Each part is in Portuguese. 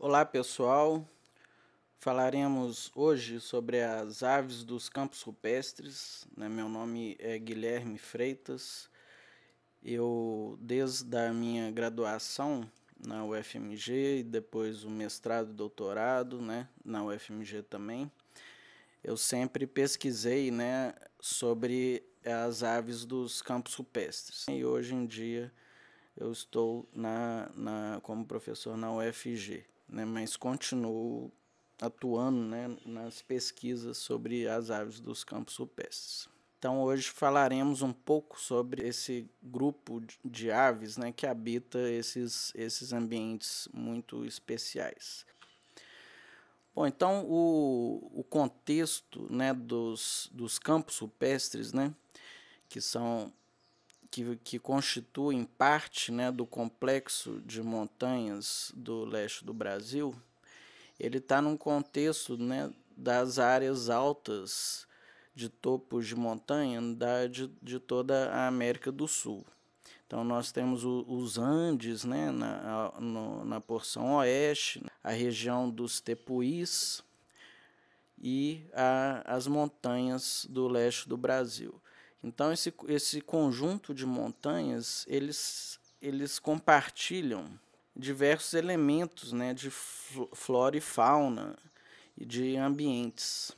Olá pessoal, falaremos hoje sobre as aves dos campos rupestres. Né? Meu nome é Guilherme Freitas. Eu, desde a minha graduação na UFMG e depois o mestrado e doutorado né, na UFMG também, eu sempre pesquisei né, sobre as aves dos campos rupestres. E hoje em dia eu estou na, na, como professor na UFG né, mas continuou atuando né, nas pesquisas sobre as aves dos campos rupestres. Então hoje falaremos um pouco sobre esse grupo de aves né, que habita esses, esses ambientes muito especiais. Bom, então o, o contexto né, dos, dos campos rupestres, né, que são que, que constituem parte né, do complexo de montanhas do leste do Brasil, ele está num contexto né, das áreas altas de topos de montanha da, de, de toda a América do Sul. Então, nós temos o, os Andes né, na, a, no, na porção oeste, a região dos Tepuís e a, as montanhas do leste do Brasil. Então esse, esse conjunto de montanhas, eles, eles compartilham diversos elementos né, de flora e fauna e de ambientes.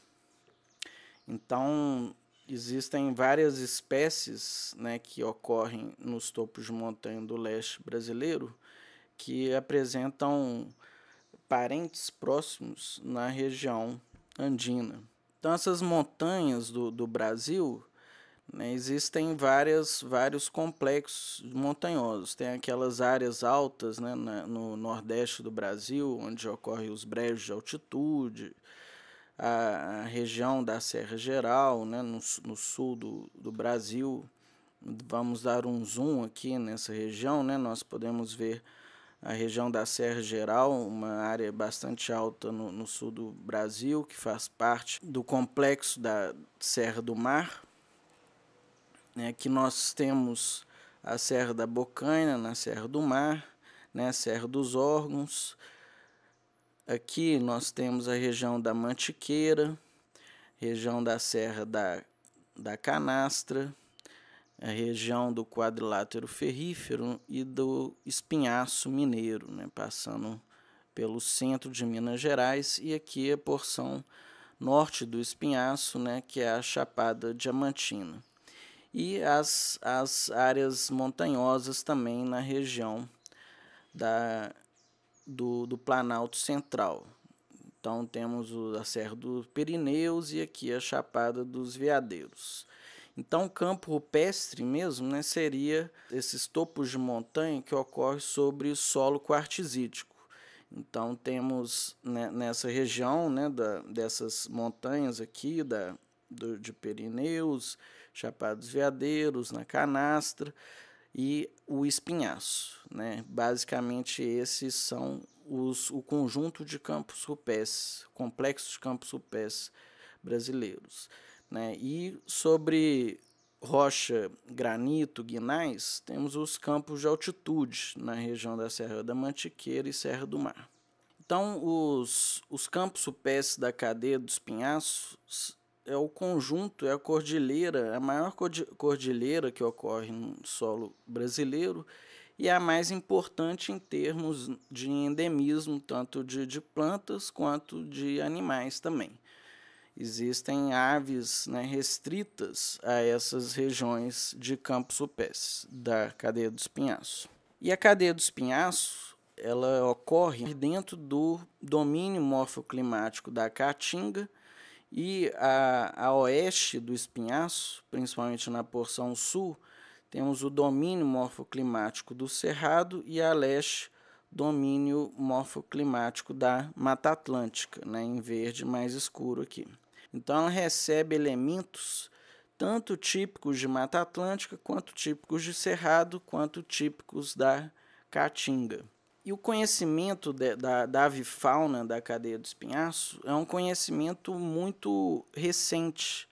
Então existem várias espécies né, que ocorrem nos topos de montanha do leste brasileiro que apresentam parentes próximos na região andina. Então essas montanhas do, do Brasil né? Existem várias, vários complexos montanhosos. Tem aquelas áreas altas né, na, no nordeste do Brasil, onde ocorrem os brejos de altitude, a, a região da Serra Geral, né, no, no sul do, do Brasil. Vamos dar um zoom aqui nessa região. Né? Nós podemos ver a região da Serra Geral, uma área bastante alta no, no sul do Brasil, que faz parte do complexo da Serra do Mar. Né? Aqui nós temos a Serra da Bocaina, na Serra do Mar, né? Serra dos Órgãos. Aqui nós temos a região da Mantiqueira, região da Serra da, da Canastra, a região do quadrilátero ferrífero e do Espinhaço Mineiro, né? passando pelo centro de Minas Gerais e aqui é a porção norte do Espinhaço, né? que é a Chapada Diamantina e as, as áreas montanhosas também na região da, do, do Planalto Central. Então temos a Serra dos Pirineus e aqui a Chapada dos Veadeiros. Então, campo rupestre mesmo né, seria esses topos de montanha que ocorrem sobre solo quartzítico. Então, temos né, nessa região né, da, dessas montanhas aqui, da, do, de Pirineus, Chapados Veadeiros, na Canastra e o Espinhaço. Né? Basicamente, esses são os, o conjunto de campos rupés, complexos de campos rupés brasileiros. Né? E sobre rocha, granito, guinais, temos os campos de altitude na região da Serra da Mantiqueira e Serra do Mar. Então, os, os campos rupés da cadeia dos Pinhaços é o conjunto, é a cordilheira, é a maior cordilheira que ocorre no solo brasileiro e é a mais importante em termos de endemismo, tanto de, de plantas quanto de animais também. Existem aves né, restritas a essas regiões de campos supés da cadeia do espinhaço. E a cadeia do espinhaço ela ocorre dentro do domínio morfoclimático da Caatinga, e a, a oeste do Espinhaço, principalmente na porção sul, temos o domínio morfoclimático do Cerrado e a leste domínio morfoclimático da Mata Atlântica, né, em verde mais escuro aqui. Então ela recebe elementos tanto típicos de Mata Atlântica, quanto típicos de Cerrado, quanto típicos da Caatinga. E o conhecimento de, da, da avifauna da cadeia do espinhaço é um conhecimento muito recente.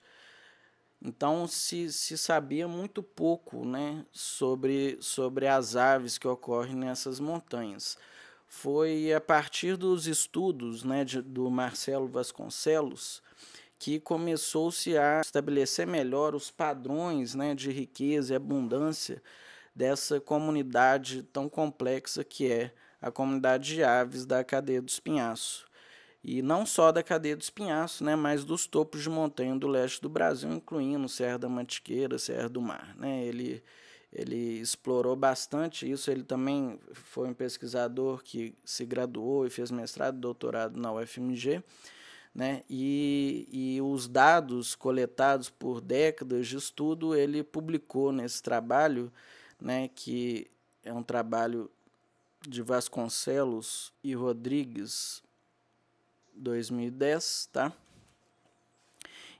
Então se, se sabia muito pouco né, sobre, sobre as aves que ocorrem nessas montanhas. Foi a partir dos estudos né, de, do Marcelo Vasconcelos que começou-se a estabelecer melhor os padrões né, de riqueza e abundância dessa comunidade tão complexa que é a comunidade de aves da cadeia dos Pinhaço. E não só da cadeia dos Pinhaço, né, mas dos topos de montanha do leste do Brasil, incluindo Serra da Mantiqueira, Serra do Mar. Né? Ele, ele explorou bastante isso, ele também foi um pesquisador que se graduou e fez mestrado e doutorado na UFMG. Né? E, e os dados coletados por décadas de estudo ele publicou nesse trabalho, né? que é um trabalho de Vasconcelos e Rodrigues, 2010, tá?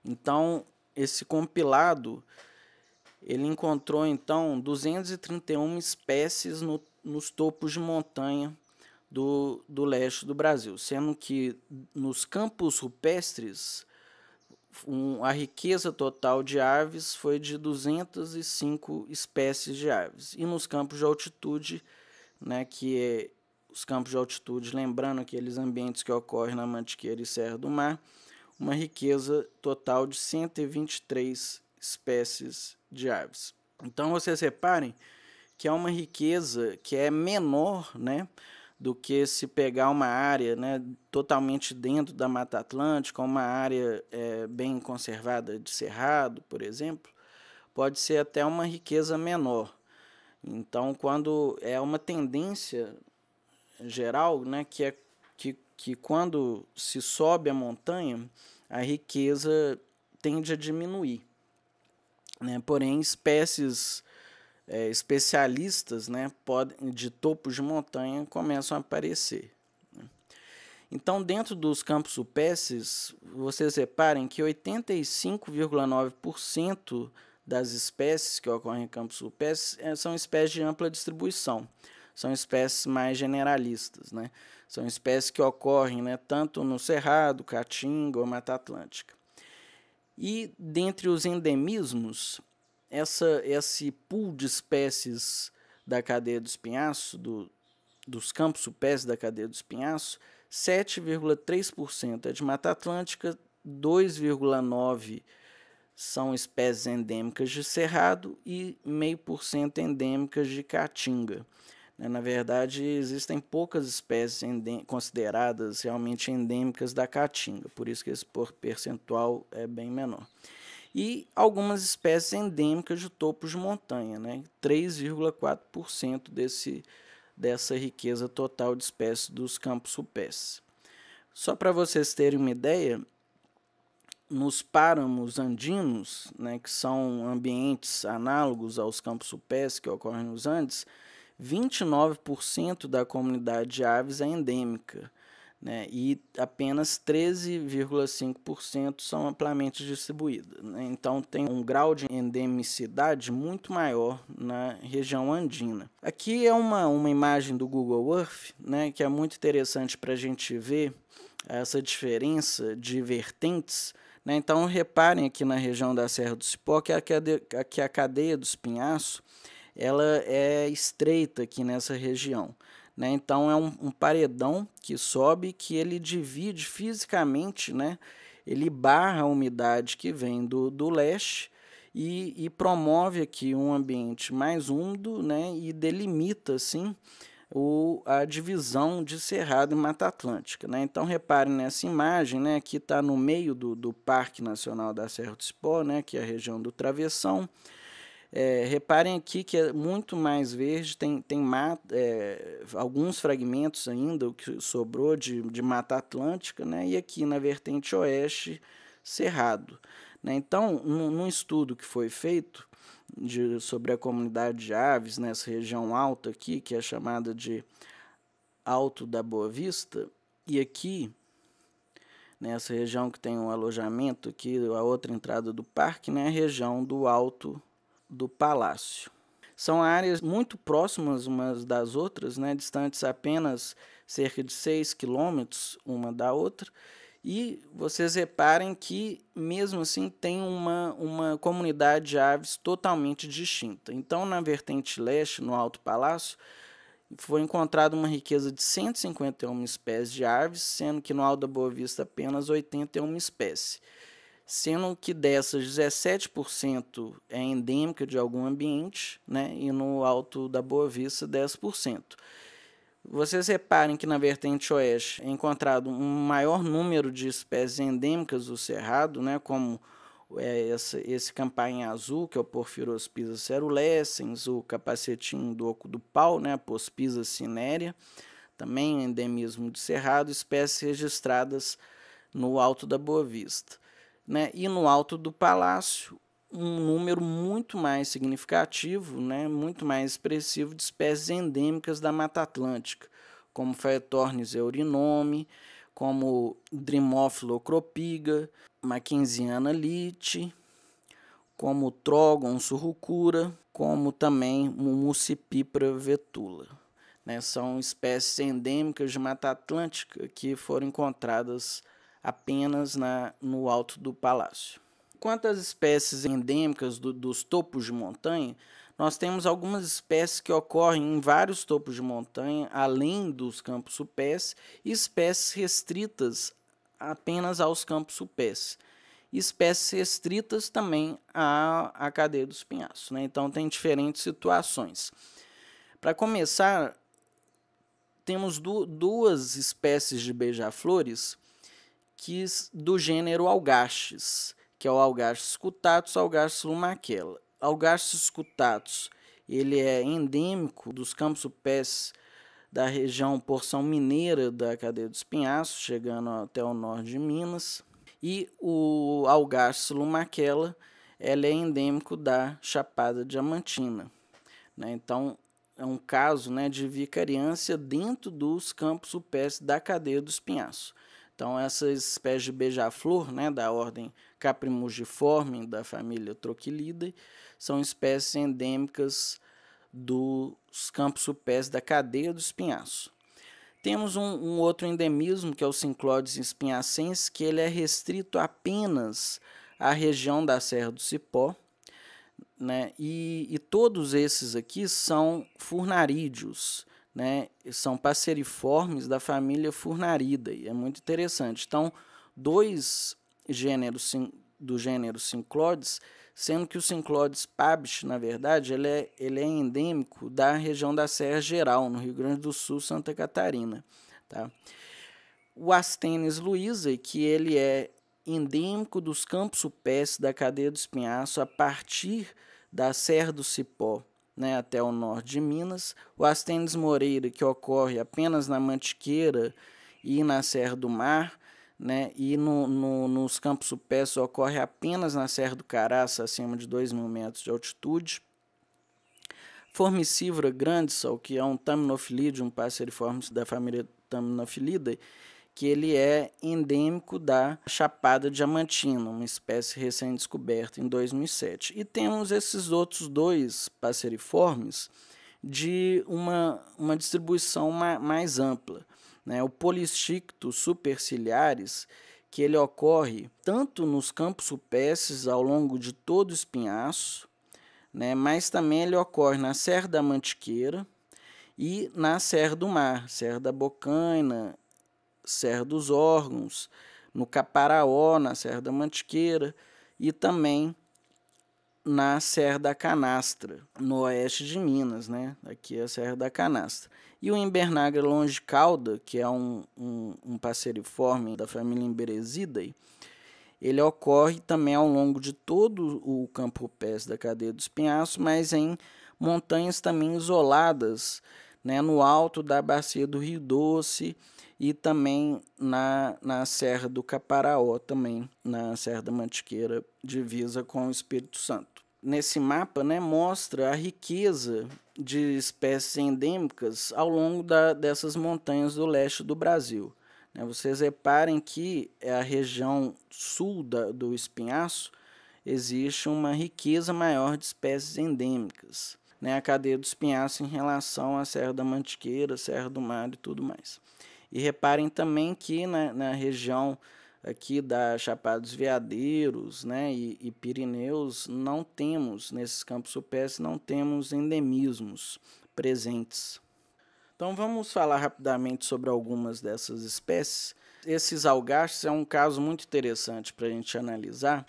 Então, esse compilado ele encontrou então 231 espécies no, nos topos de montanha do, do leste do Brasil, sendo que nos campos rupestres um, a riqueza total de aves foi de 205 espécies de aves, e nos campos de altitude né, que é os campos de altitude, lembrando aqueles ambientes que ocorrem na Mantiqueira e Serra do Mar, uma riqueza total de 123 espécies de aves. Então vocês reparem que é uma riqueza que é menor, né, do que se pegar uma área, né, totalmente dentro da Mata Atlântica, uma área é, bem conservada de cerrado, por exemplo, pode ser até uma riqueza menor. Então, quando é uma tendência geral, né, que é que, que quando se sobe a montanha, a riqueza tende a diminuir. Né? Porém, espécies é, especialistas né, podem, de topos de montanha começam a aparecer. Né. Então, dentro dos campos supesses, vocês reparem que 85,9% das espécies que ocorrem em campos sulpestres eh, são espécies de ampla distribuição, são espécies mais generalistas, né? São espécies que ocorrem né, tanto no Cerrado, Caatinga ou Mata Atlântica. E dentre os endemismos, essa, esse pool de espécies da cadeia do espinhaço, do, dos campos sulpestres da cadeia do espinhaço, 7,3% é de Mata Atlântica, 2,9% são espécies endêmicas de cerrado e meio por cento endêmicas de caatinga. Né? Na verdade, existem poucas espécies consideradas realmente endêmicas da caatinga, por isso que esse percentual é bem menor. E algumas espécies endêmicas de topos de montanha, né? 3,4% desse dessa riqueza total de espécies dos campos supés. Só para vocês terem uma ideia, nos páramos andinos, né, que são ambientes análogos aos campos supés que ocorrem nos Andes, 29% da comunidade de aves é endêmica né, e apenas 13,5% são amplamente distribuídas. Né? Então, tem um grau de endemicidade muito maior na região andina. Aqui é uma, uma imagem do Google Earth né, que é muito interessante para a gente ver essa diferença de vertentes né? Então, reparem aqui na região da Serra do Cipó que a cadeia, que a cadeia dos pinhaços ela é estreita aqui nessa região. Né? Então, é um, um paredão que sobe, que ele divide fisicamente, né? ele barra a umidade que vem do, do leste, e, e, promove aqui um ambiente mais úmido, né, e delimita assim o, a divisão de Cerrado e Mata Atlântica. Né? Então, reparem nessa imagem, né, que está no meio do, do Parque Nacional da Serra do Cipó, né, que é a região do Travessão. É, reparem aqui que é muito mais verde, tem, tem mata, é, alguns fragmentos ainda, o que sobrou de, de Mata Atlântica, né? e aqui na vertente oeste, Cerrado. Né? Então, num, num estudo que foi feito, de, sobre a comunidade de aves nessa né, região alta aqui, que é chamada de Alto da Boa Vista. E aqui, nessa né, região que tem um alojamento aqui, a outra entrada do parque, né, é a região do Alto do Palácio. São áreas muito próximas umas das outras, né, distantes apenas cerca de 6 quilômetros uma da outra, e vocês reparem que, mesmo assim, tem uma, uma comunidade de aves totalmente distinta. Então, na vertente leste, no Alto Palácio, foi encontrada uma riqueza de 151 espécies de aves, sendo que no Alto da Boa Vista apenas 81 espécies. Sendo que dessas, 17% é endêmica de algum ambiente, né? e no Alto da Boa Vista, 10%. Vocês reparem que na vertente oeste é encontrado um maior número de espécies endêmicas do cerrado, né, como é, esse, esse campainha azul, que é o Porfirospisa cerulescens, o capacetinho do oco do pau, né, Pospisa cinerea, também endemismo de cerrado, espécies registradas no Alto da Boa Vista. Né? E no Alto do Palácio, um número muito mais significativo, né, muito mais expressivo de espécies endêmicas da Mata Atlântica, como Phaetornis eurinome, como Drimophilocropiga, Mackenziana lite, como Trogon surrucura, como também Mumucipipra vetula. Né? São espécies endêmicas de Mata Atlântica que foram encontradas apenas na, no alto do palácio. Quanto às espécies endêmicas do, dos topos de montanha, nós temos algumas espécies que ocorrem em vários topos de montanha, além dos campos supés, e espécies restritas apenas aos campos supés. Espécies restritas também à, à cadeia dos pinhaços. Né? Então, tem diferentes situações. Para começar, temos du duas espécies de beija-flores que do gênero algaches que é o algastes cutatus, algastes lumaquela. Algastes cutatus, ele é endêmico dos campos pés da região porção mineira da cadeia dos Pinhaços, chegando até o norte de Minas. E o algastes lumaquela, ela é endêmico da Chapada Diamantina. Né? Então, é um caso né, de vicariância dentro dos campos upes da cadeia dos Pinhaços. Então, essas espécies de beija-flor, né, da ordem caprimugiforme da família Troquilidae, são espécies endêmicas dos campos supés da cadeia do espinhaço. Temos um, um, outro endemismo, que é o Cinclodes espinhacense, que ele é restrito apenas à região da Serra do Cipó, né? e, e todos esses aqui são furnarídeos, né? são passeriformes da família Furnaridae, é muito interessante. Então, dois gênero, do gênero Synclodes, sendo que o Synclodes pabis, na verdade, ele é, ele é endêmico da região da Serra Geral, no Rio Grande do Sul, Santa Catarina. Tá? O Astenes luisa, que ele é endêmico dos campos supestres da cadeia do espinhaço a partir da Serra do Cipó. Né, até o norte de Minas, o Astenes moreira, que ocorre apenas na Mantiqueira e na Serra do Mar, né? E no, no, nos campos supessos ocorre apenas na Serra do Caraça, acima de 2 mil metros de altitude. Formicívora grandisol, que é um tamnofilide, um passeriforme da família tamnofilidae, que ele é endêmico da Chapada Diamantina, uma espécie recém-descoberta em 2007. E temos esses outros dois passeriformes de uma, uma distribuição mais ampla né, o polistictus superciliares, que ele ocorre tanto nos campos supesses ao longo de todo o espinhaço, né, mas também ele ocorre na Serra da Mantiqueira e na Serra do Mar, Serra da Bocaina, Serra dos Órgãos, no Caparaó, na Serra da Mantiqueira e também na Serra da Canastra, no oeste de Minas, né? Aqui é a Serra da Canastra. E o Imbernagra longicauda, que é um, um, um passeriforme da família Imberesidae, ele ocorre também ao longo de todo o campo pés da cadeia do Espinhaço, mas em montanhas também isoladas, né, no alto da bacia do Rio Doce e também na, na Serra do Caparaó, também na Serra da Mantiqueira, divisa com o Espírito Santo nesse mapa né, mostra a riqueza de espécies endêmicas ao longo da, dessas montanhas do leste do Brasil. Né. Vocês reparem que é a região sul da, do espinhaço existe uma riqueza maior de espécies endêmicas. Né? A cadeia do espinhaço em relação à Serra da Mantiqueira, Serra do Mar e tudo mais. E reparem também que na, na região aqui da Chapada dos Veadeiros né, e, e Pirineus, não temos, nesses campos supestres, não temos endemismos presentes. Então vamos falar rapidamente sobre algumas dessas espécies. Esses algastes é um caso muito interessante para a gente analisar.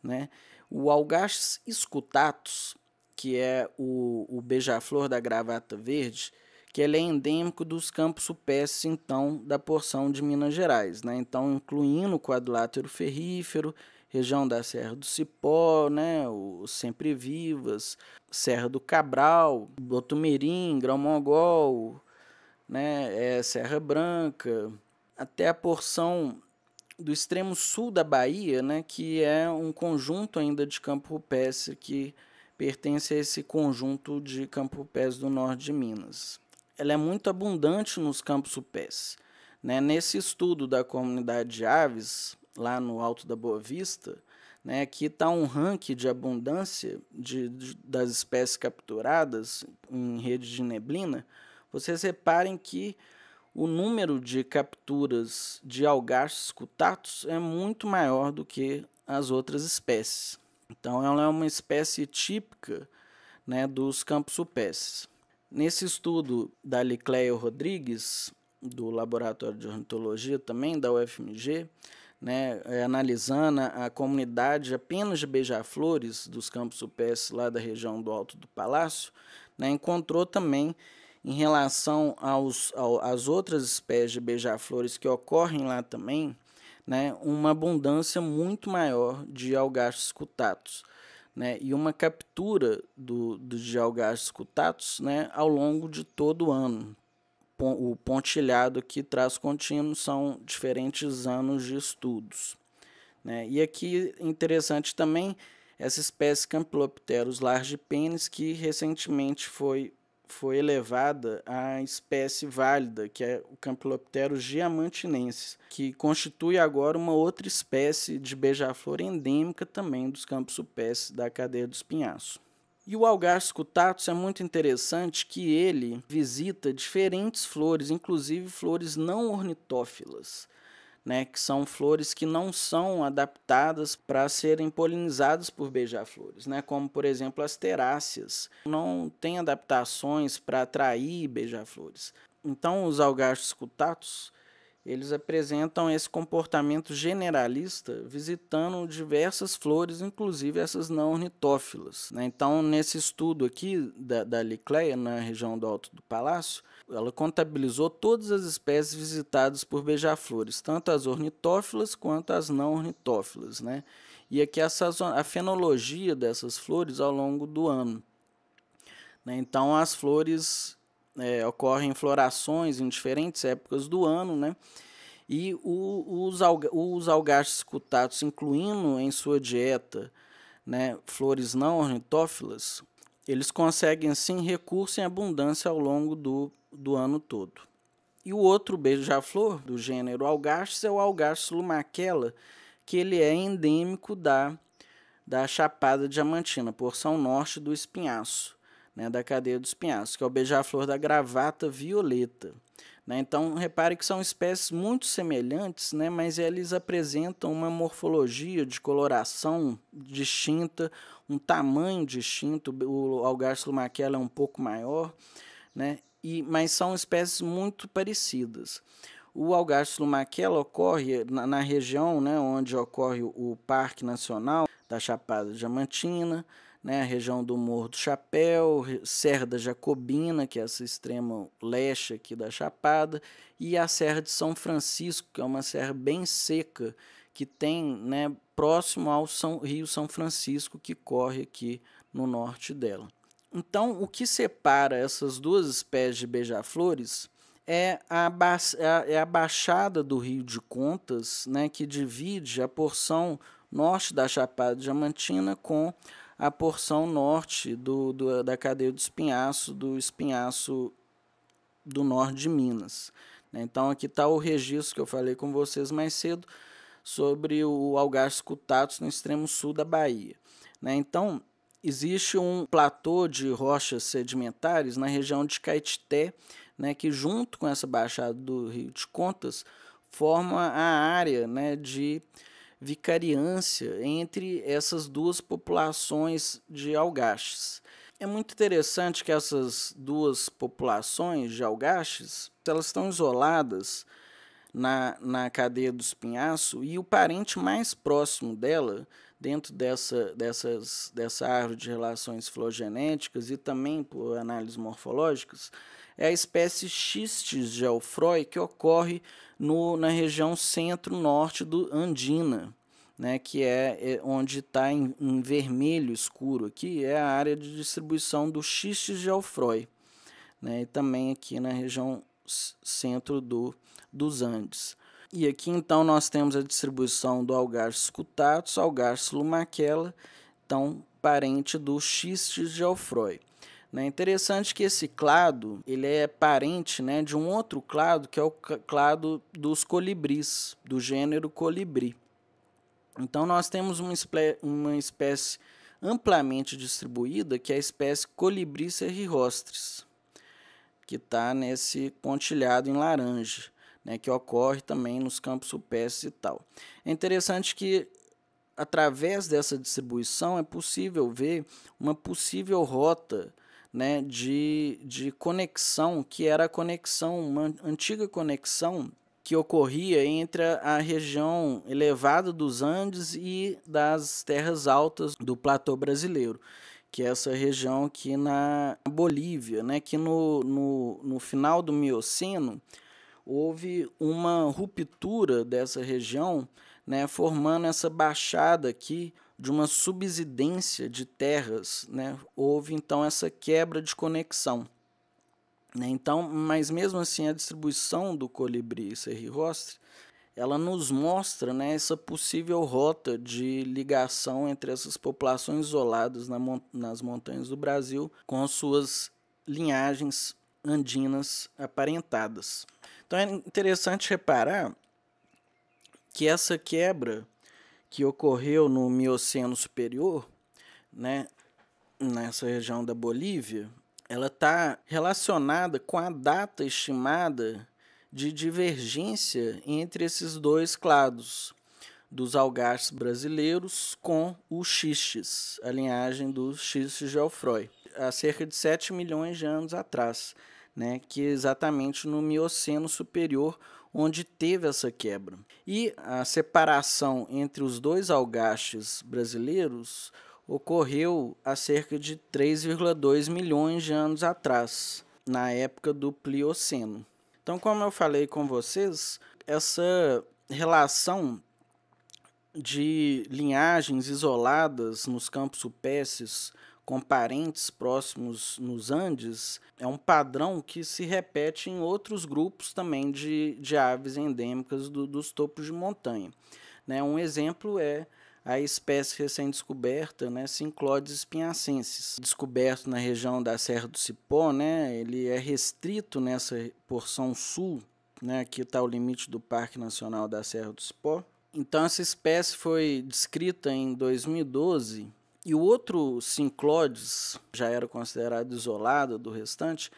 Né? O algastes escutatus, que é o, o beija-flor da gravata verde, que ele é endêmico dos campos supestres, então, da porção de Minas Gerais, né? Então, incluindo o quadrilátero ferrífero, região da Serra do Cipó, né, os Sempre Vivas, Serra do Cabral, Botumirim, Grão Mongol, né, é, Serra Branca, até a porção do extremo sul da Bahia, né, que é um conjunto ainda de campo rupestre que pertence a esse conjunto de campo rupestre do norte de Minas ela é muito abundante nos campos supés. Né? Nesse estudo da comunidade de aves, lá no Alto da Boa Vista, né, aqui está um ranking de abundância de, de, das espécies capturadas em rede de neblina. Vocês reparem que o número de capturas de algastes cutatos é muito maior do que as outras espécies. Então, ela é uma espécie típica né, dos campos supestres. Nesse estudo da Licléio Rodrigues, do Laboratório de Ornitologia também da UFMG, né, é, analisando a comunidade apenas de beija-flores dos campos UPS lá da região do Alto do Palácio, né, encontrou também em relação aos, ao, às outras espécies de beija-flores que ocorrem lá também, né, uma abundância muito maior de algastos cutatos né, e uma captura do, do dialgás né, ao longo de todo o ano. O pontilhado que traz contínuo são diferentes anos de estudos. Né? E aqui interessante também essa espécie Campylopterus largipennis que recentemente foi foi elevada à espécie válida, que é o Campyloptero diamantinensis, que constitui agora uma outra espécie de beija-flor endêmica também dos campos supestres da cadeia dos pinhaços. E o algarço scutatus é muito interessante que ele visita diferentes flores, inclusive flores não ornitófilas né, que são flores que não são adaptadas para serem polinizadas por beija-flores, né, como por exemplo as teráceas, não têm adaptações para atrair beija-flores. Então os algastes cutatos eles apresentam esse comportamento generalista visitando diversas flores, inclusive essas não ornitófilas. Né? Então, nesse estudo aqui da, da Licleia, na região do Alto do Palácio, ela contabilizou todas as espécies visitadas por beija-flores, tanto as ornitófilas quanto as não ornitófilas, né? E aqui a, sazon... a fenologia dessas flores ao longo do ano. Né? Então, as flores é, ocorrem florações em diferentes épocas do ano, né? E o, os, alga... os algastes cutatos, incluindo em sua dieta né, flores não ornitófilas, eles conseguem, assim, recurso em abundância ao longo do, do ano todo. E o outro beija-flor do gênero Algastes é o Algastes lumaquela, que ele é endêmico da, da Chapada Diamantina, porção norte do espinhaço, né, da cadeia do espinhaço, que é o beija-flor da gravata violeta. Né? Então, repare que são espécies muito semelhantes, né, mas eles apresentam uma morfologia de coloração distinta, um tamanho distinto, o Algastro maquela é um pouco maior, né? E, mas são espécies muito parecidas. O algastro maquela ocorre na, na, região né, onde ocorre o, o Parque Nacional da Chapada Diamantina, né, a região do Morro do Chapéu, Serra da Jacobina, que é essa extrema leste aqui da Chapada, e a Serra de São Francisco, que é uma serra bem seca, que tem né, próximo ao São, Rio São Francisco, que corre aqui no norte dela. Então, o que separa essas duas espécies de beija-flores é a, é, é a baixada do Rio de Contas, né, que divide a porção norte da Chapada Diamantina com a porção norte do, do, da cadeia do Espinhaço, do Espinhaço do norte de Minas. Né. Então, aqui está o registro que eu falei com vocês mais cedo sobre o Algarve Cutatos no extremo sul da Bahia. Né? Então, existe um platô de rochas sedimentares na região de Caetité, né, que junto com essa baixada do Rio de Contas forma a área né, de vicariância entre essas duas populações de algaches. É muito interessante que essas duas populações de algaches elas estão isoladas na, na cadeia do espinhaço e o parente mais próximo dela, dentro dessa, dessas, dessa árvore de relações filogenéticas e também por análises morfológicas, é a espécie Xistes geofroi que ocorre no, na região centro-norte do Andina, né, que é, é onde está em, em, vermelho escuro aqui, é a área de distribuição do Xistes geofroi, né, e também aqui na região centro do, dos Andes. E aqui então nós temos a distribuição do algarço cutatus, algarço lumaquela, então parente do xiste de Alfroy. É Interessante que esse clado ele é parente né, de um outro clado que é o clado dos colibris, do gênero colibri. Então nós temos uma, espé uma espécie amplamente distribuída que é a espécie Colibri serrirostris que está nesse pontilhado em laranja, né, que ocorre também nos campos supestres e tal. É interessante que através dessa distribuição é possível ver uma possível rota né, de, de conexão, que era a conexão, uma antiga conexão que ocorria entre a região elevada dos Andes e das terras altas do platô brasileiro que é essa região aqui na Bolívia, né, que no, no, no final do Mioceno houve uma ruptura dessa região, né, formando essa baixada aqui de uma subsidência de terras, né? Houve então essa quebra de conexão. Né? Então, mas mesmo assim a distribuição do colibri serrirostre ela nos mostra né, essa possível rota de ligação entre essas populações isoladas na nas montanhas do Brasil com suas linhagens andinas aparentadas. Então é interessante reparar que essa quebra que ocorreu no Mioceno Superior, né, nessa região da Bolívia, ela está relacionada com a data estimada de divergência entre esses dois clados, dos algarves brasileiros com os xistes, a linhagem dos xistes de Alfroy, há cerca de 7 milhões de anos atrás, né, que é exatamente no Mioceno Superior, onde teve essa quebra. E a separação entre os dois algastes brasileiros ocorreu há cerca de 3,2 milhões de anos atrás, na época do Plioceno. Então, como eu falei com vocês, essa relação de linhagens isoladas nos campos supesses com parentes próximos nos Andes é um padrão que se repete em outros grupos também de, de aves endêmicas do, dos topos de montanha. Né? Um exemplo é a espécie recém-descoberta, né, Cinclodes espinhacensis. Descoberto na região da Serra do Cipó, né, ele é restrito nessa porção sul, né, aqui está o limite do Parque Nacional da Serra do Cipó. Então essa espécie foi descrita em 2012 e o outro Cinclodes já era considerado isolado do restante,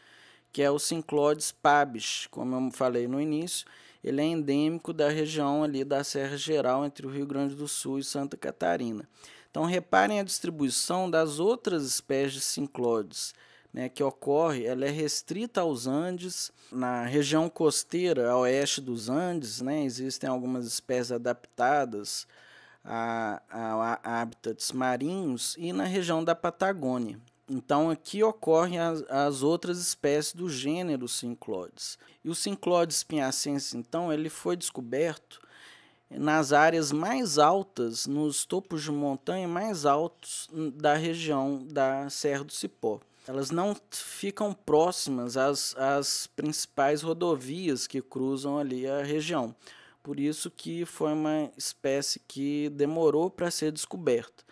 que é o Cinclodes pabis, como eu falei no início, ele é endêmico da região ali da Serra Geral entre o Rio Grande do Sul e Santa Catarina. Então reparem a distribuição das outras espécies de cinclodes. Né, que ocorre, ela é restrita aos Andes, na região costeira, a oeste dos Andes, né, existem algumas espécies adaptadas a, a, a, hábitats marinhos e na região da Patagônia. Então aqui ocorrem as, as outras espécies do gênero Cinclodes. E o Cinclodes pinhacense, então, ele foi descoberto nas áreas mais altas, nos topos de montanha mais altos da região da Serra do Cipó. Elas não ficam próximas às, às principais rodovias que cruzam ali a região. Por isso que foi uma espécie que demorou para ser descoberta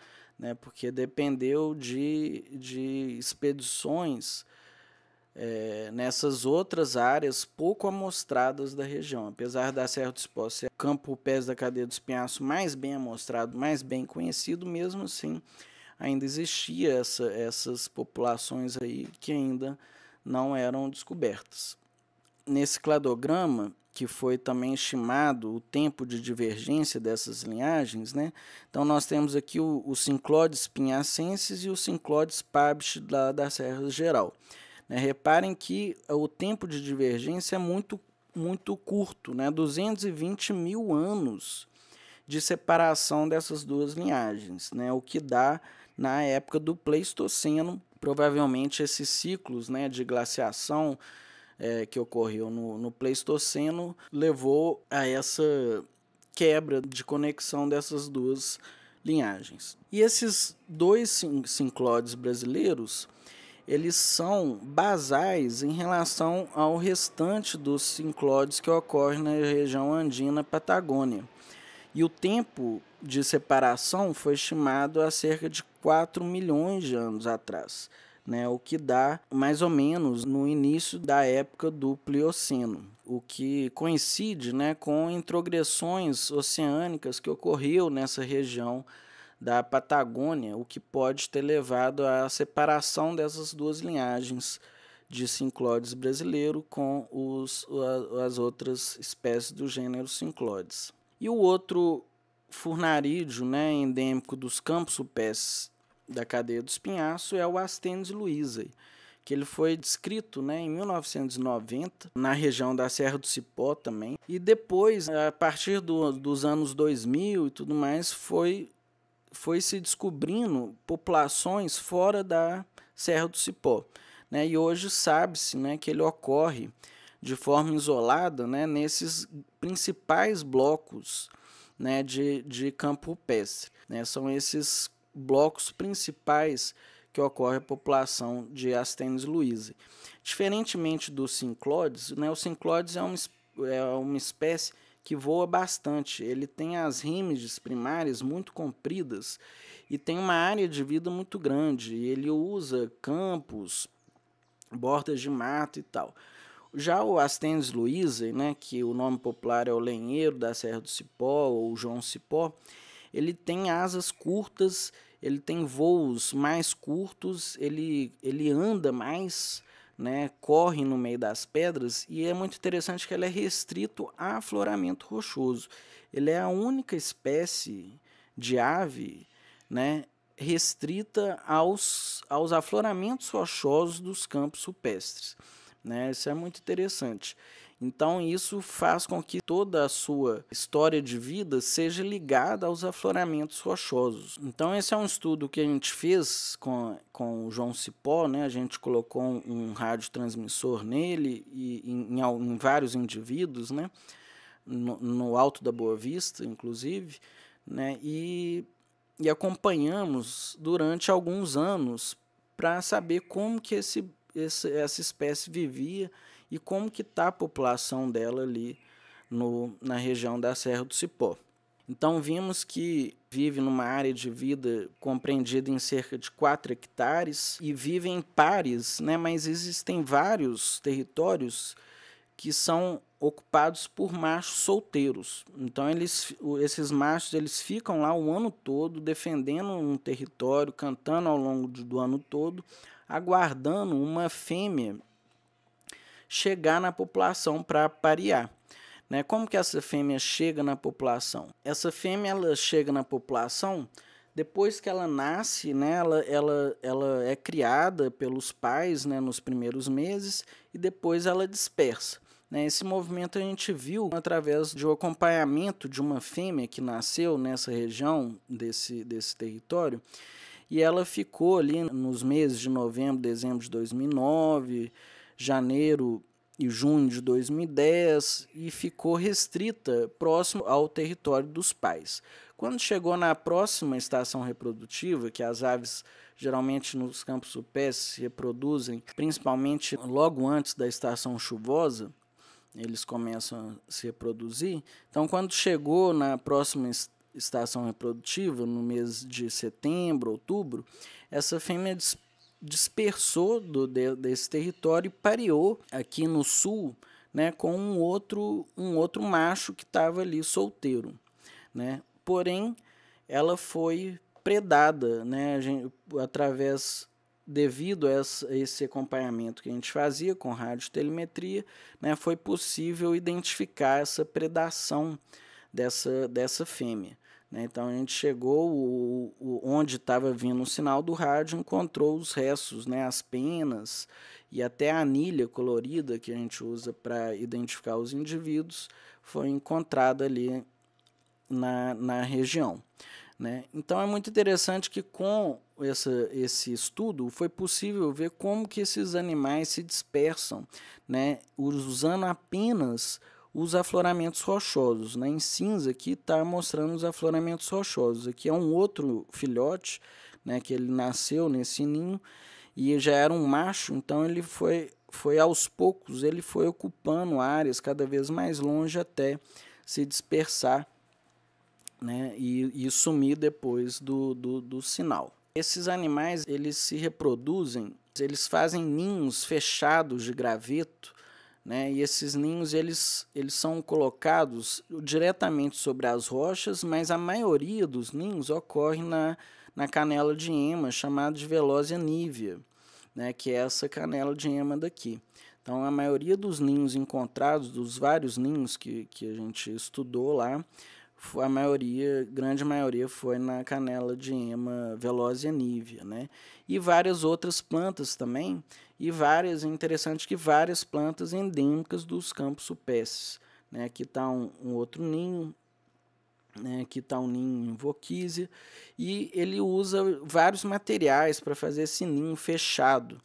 né? porque dependeu de, de expedições é, nessas outras áreas pouco amostradas da região. Apesar da Serra dos Pós ser campo pés da cadeia do espinhaço mais bem amostrado, mais bem conhecido, mesmo assim ainda existia essa, essas populações aí que ainda não eram descobertas. Nesse cladograma, que foi também estimado o tempo de divergência dessas linhagens, né? Então nós temos aqui o, o Sinclodes e o Sinclodes pabst da, da Serra Geral. Né? Reparem que eh, o tempo de divergência é muito, muito curto, né? 220 mil anos de separação dessas duas linhagens, né? O que dá na época do Pleistoceno, provavelmente esses ciclos, né, de glaciação é, que ocorreu no, no Pleistoceno levou a essa quebra de conexão dessas duas linhagens. E esses dois sinclodes brasileiros, eles são basais em relação ao restante dos sinclodes que ocorrem na região andina Patagônia. E o tempo de separação foi estimado a cerca de 4 milhões de anos atrás né, o que dá mais ou menos no início da época do Plioceno, o que coincide né, com introgressões oceânicas que ocorreu nessa região da Patagônia, o que pode ter levado à separação dessas duas linhagens de cinclodes brasileiro com os, as outras espécies do gênero cinclodes. E o outro furnarídeo, né, endêmico dos campos supés da cadeia do Espinhaço é o Astênis Luizae, que ele foi descrito né, em 1990 na região da Serra do Cipó também. E depois, a partir do, dos anos 2000 e tudo mais, foi, foi se descobrindo populações fora da Serra do Cipó. Né? E hoje sabe-se né, que ele ocorre de forma isolada né, nesses principais blocos né, de, de campo pestre. Né? São esses blocos principais que ocorre a população de Astens luizi. Diferentemente do cinclodes, né, o cinclodes é uma, é uma espécie que voa bastante. Ele tem as rímides primárias muito compridas e tem uma área de vida muito grande. ele usa campos, bordas de mato e tal. Já o Astens luizi, né, que o nome popular é o lenheiro da Serra do Cipó ou João Cipó, ele tem asas curtas, ele tem voos mais curtos, ele, ele anda mais, né, corre no meio das pedras e é muito interessante que ele é restrito a afloramento rochoso. Ele é a única espécie de ave, né, restrita aos, aos afloramentos rochosos dos campos rupestres. Né? Isso é muito interessante. Então isso faz com que toda a sua história de vida seja ligada aos afloramentos rochosos. Então esse é um estudo que a gente fez com, com o João Cipó, né? A gente colocou um, um radiotransmissor nele e em, em, em vários indivíduos, né? No, no, Alto da Boa Vista, inclusive, né? E, e acompanhamos durante alguns anos para saber como que esse, esse, essa espécie vivia e como que está a população dela ali no, na região da Serra do Cipó. Então vimos que vive numa área de vida compreendida em cerca de 4 hectares e vive em pares, né? mas existem vários territórios que são ocupados por machos solteiros. Então eles, esses machos eles ficam lá o ano todo defendendo um território, cantando ao longo do ano todo, aguardando uma fêmea chegar na população para parear. Né? Como que essa fêmea chega na população? Essa fêmea ela chega na população depois que ela nasce, né, ela, ela, ela é criada pelos pais né, nos primeiros meses e depois ela dispersa. Né? Esse movimento a gente viu através de um acompanhamento de uma fêmea que nasceu nessa região desse, desse território e ela ficou ali nos meses de novembro, dezembro de 2009, janeiro e junho de 2010 e ficou restrita próximo ao território dos pais. Quando chegou na próxima estação reprodutiva, que as aves geralmente nos campos supés se reproduzem, principalmente logo antes da estação chuvosa, eles começam a se reproduzir. Então, quando chegou na próxima estação reprodutiva, no mês de setembro, outubro, essa fêmea dispersou do, de, desse território e pareou aqui no sul né, com um outro, um outro macho que estava ali solteiro. Né? Porém, ela foi predada né, gente, através devido a esse acompanhamento que a gente fazia com radiotelemetria, né, foi possível identificar essa predação dessa, dessa fêmea. Né? Então a gente chegou o, o onde estava vindo o sinal do rádio, encontrou os restos, né? as penas e até a anilha colorida que a gente usa para identificar os indivíduos foi encontrada ali na, na região. Né? Então é muito interessante que com essa, esse estudo foi possível ver como que esses animais se dispersam, né? usando apenas os afloramentos rochosos. Né? Em cinza aqui está mostrando os afloramentos rochosos. Aqui é um outro filhote, né, que ele nasceu nesse ninho e já era um macho, então ele foi, foi aos poucos, ele foi ocupando áreas cada vez mais longe até se dispersar né, e, e sumir depois do, do, do sinal. Esses animais, eles se reproduzem, eles fazem ninhos fechados de graveto, né? E esses ninhos eles, eles são colocados diretamente sobre as rochas, mas a maioria dos ninhos ocorre na, na canela de ema, chamada de Velosia nívea, né? que é essa canela de ema daqui. Então, a maioria dos ninhos encontrados, dos vários ninhos que, que a gente estudou lá, a maioria, grande maioria foi na canela de ema Velosia nívea, né? E várias outras plantas também e várias, é interessante que várias plantas endêmicas dos campos supesses. Né? Aqui está um, um, outro ninho, né? aqui está um ninho invoquise, e ele usa vários materiais para fazer esse ninho fechado.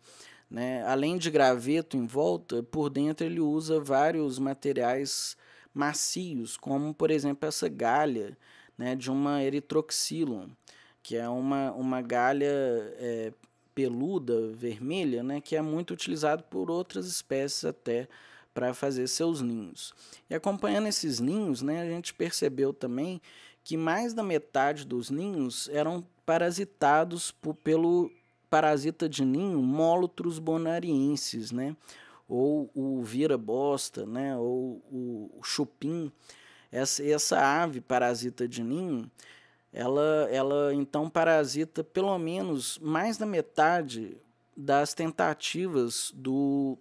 Né? Além de graveto em volta, por dentro ele usa vários materiais macios, como por exemplo essa galha né, de uma eritroxilon, que é uma, uma galha é, peluda, vermelha, né, que é muito utilizado por outras espécies até para fazer seus ninhos. E acompanhando esses ninhos, né, a gente percebeu também que mais da metade dos ninhos eram parasitados por, pelo parasita de ninho Molotrus bonariensis, né, ou o vira-bosta, né, ou o chupim. Essa, essa ave parasita de ninho ela, ela então parasita pelo menos mais da metade das tentativas do,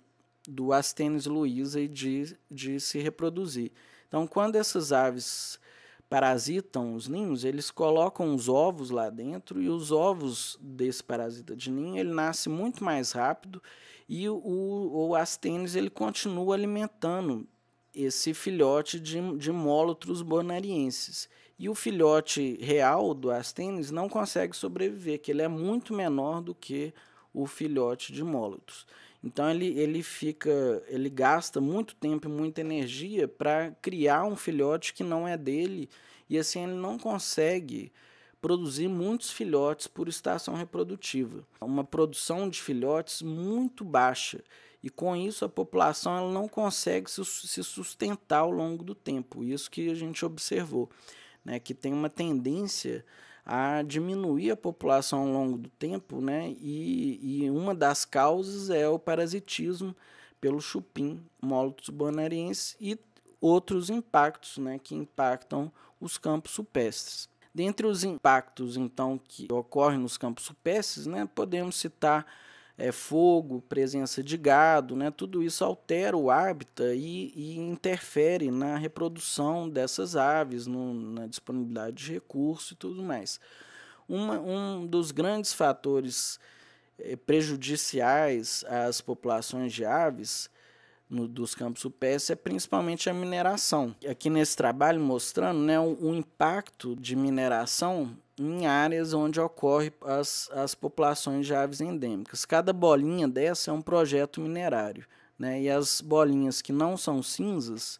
do Astenes luiza de, de se reproduzir. Então, quando essas aves parasitam os ninhos, eles colocam os ovos lá dentro e os ovos desse parasita de ninho ele nasce muito mais rápido e o, o, o ele continua alimentando esse filhote de, de molotros bonarienses. E o filhote real do Astênis não consegue sobreviver, que ele é muito menor do que o filhote de Molotus. Então ele, ele fica, ele gasta muito tempo e muita energia para criar um filhote que não é dele e assim ele não consegue produzir muitos filhotes por estação reprodutiva. Uma produção de filhotes muito baixa e com isso a população ela não consegue se sustentar ao longo do tempo. Isso que a gente observou né, que tem uma tendência a diminuir a população ao longo do tempo, né, e, e uma das causas é o parasitismo pelo chupim molotus bonariense e outros impactos né, que impactam os campos supestres. Dentre os impactos, então, que ocorrem nos campos supestres, né, podemos citar é, fogo, presença de gado, né, tudo isso altera o hábitat e, e interfere na reprodução dessas aves, no, na disponibilidade de recurso e tudo mais. Uma, um dos grandes fatores é, prejudiciais às populações de aves no, dos campos UPS é principalmente a mineração. Aqui nesse trabalho mostrando né, o, o impacto de mineração em áreas onde ocorrem as, as populações de aves endêmicas. Cada bolinha dessa é um projeto minerário. Né? E as bolinhas que não são cinzas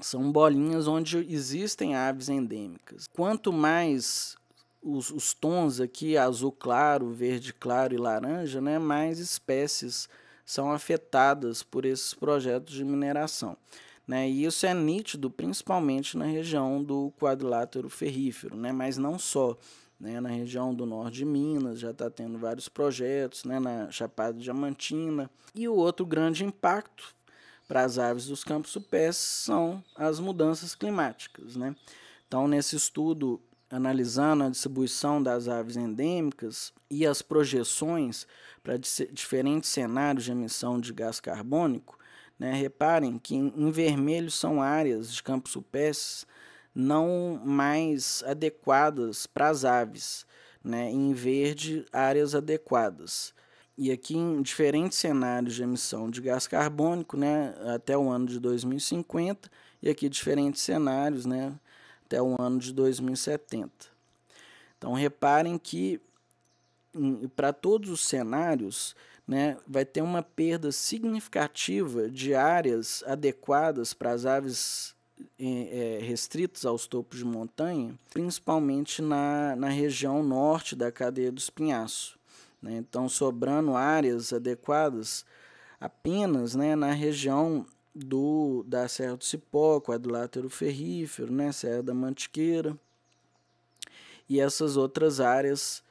são bolinhas onde existem aves endêmicas. Quanto mais os, os tons aqui, azul claro, verde claro e laranja, né? mais espécies são afetadas por esses projetos de mineração. Né? E isso é nítido principalmente na região do quadrilátero ferrífero, né? mas não só. Né? Na região do norte de Minas já está tendo vários projetos, né? na Chapada Diamantina. E o outro grande impacto para as aves dos campos supés são as mudanças climáticas. Né? Então, nesse estudo, analisando a distribuição das aves endêmicas e as projeções para diferentes cenários de emissão de gás carbônico, né? Reparem que em vermelho são áreas de campos supestres não mais adequadas para as aves, né? em verde, áreas adequadas. E aqui em diferentes cenários de emissão de gás carbônico né? até o ano de 2050, e aqui diferentes cenários né? até o ano de 2070. Então reparem que para todos os cenários né, vai ter uma perda significativa de áreas adequadas para as aves é, restritas aos topos de montanha, principalmente na, na região norte da cadeia do espinhaço. Né? Então, sobrando áreas adequadas apenas né, na região do, da Serra do Cipó, quadrilátero ferrífero, né, Serra da Mantiqueira, e essas outras áreas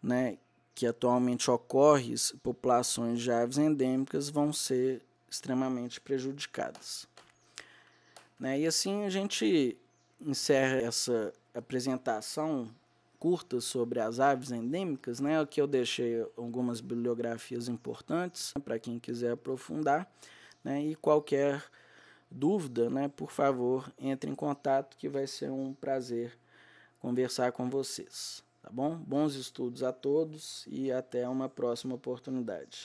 né, que atualmente ocorre, populações de aves endêmicas vão ser extremamente prejudicadas. Né? E assim a gente encerra essa apresentação curta sobre as aves endêmicas, né? Aqui eu deixei algumas bibliografias importantes para quem quiser aprofundar, né? E qualquer dúvida, né? Por favor, entre em contato que vai ser um prazer conversar com vocês. Tá bom? Bons estudos a todos e até uma próxima oportunidade.